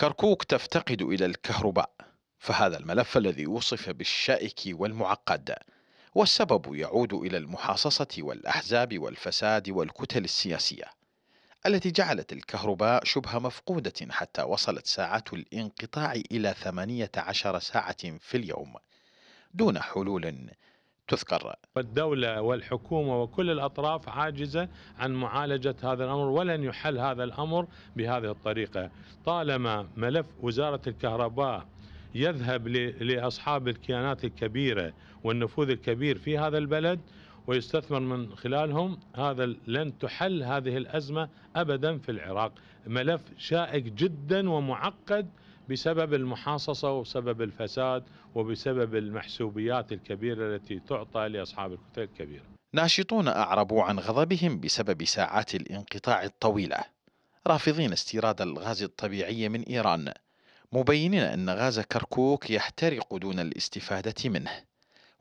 كركوك تفتقد إلى الكهرباء فهذا الملف الذي وصف بالشائك والمعقد والسبب يعود إلى المحاصصة والأحزاب والفساد والكتل السياسية التي جعلت الكهرباء شبه مفقودة حتى وصلت ساعة الانقطاع إلى 18 ساعة في اليوم دون حلول تذكر والدولة والحكومة وكل الأطراف عاجزة عن معالجة هذا الأمر ولن يحل هذا الأمر بهذه الطريقة طالما ملف وزارة الكهرباء يذهب لأصحاب الكيانات الكبيرة والنفوذ الكبير في هذا البلد ويستثمر من خلالهم هذا لن تحل هذه الأزمة أبدا في العراق ملف شائك جدا ومعقد بسبب المحاصصة وبسبب الفساد وبسبب المحسوبيات الكبيرة التي تعطى لأصحاب الكتل الكبيرة ناشطون أعربوا عن غضبهم بسبب ساعات الانقطاع الطويلة رافضين استيراد الغاز الطبيعي من إيران مبينين أن غاز كركوك يحترق دون الاستفادة منه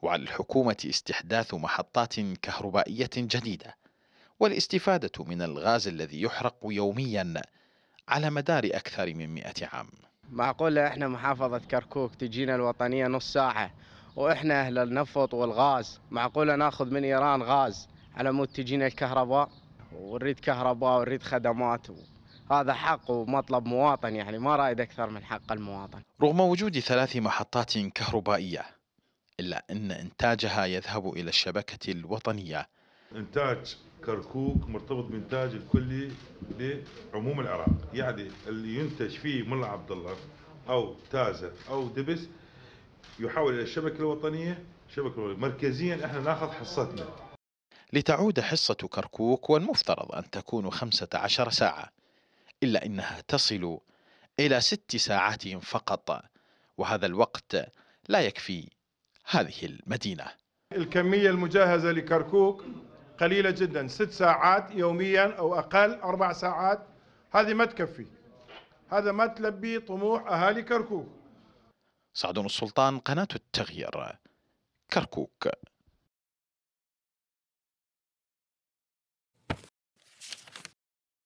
وعلى الحكومة استحداث محطات كهربائية جديدة والاستفادة من الغاز الذي يحرق يوميا على مدار أكثر من مئة عام معقولة إحنا محافظة كركوك تجينا الوطنية نص ساعة وإحنا أهل النفط والغاز معقولة ناخذ من إيران غاز على مود تجينا الكهرباء ونريد كهرباء ونريد خدمات و... هذا حق ومطلب مواطن يعني ما رايد أكثر من حق المواطن رغم وجود ثلاث محطات كهربائية إلا أن إنتاجها يذهب إلى الشبكة الوطنية إنتاج كركوك مرتبط بإنتاج الكلي لعموم العراق يعني اللي ينتج فيه ملا عبد الله أو تازة أو دبس يحول إلى الشبكة الوطنية شبكة مركزيا احنا ناخذ حصتنا لتعود حصة كركوك والمفترض أن تكون 15 ساعة إلا أنها تصل إلى ست ساعات فقط وهذا الوقت لا يكفي هذه المدينة الكمية المجهزة لكركوك قليلة جدا ست ساعات يوميا أو أقل أربع ساعات هذه ما تكفي هذا ما تلبي طموح أهالي كركوك سعد السلطان قناة التغيير كركوك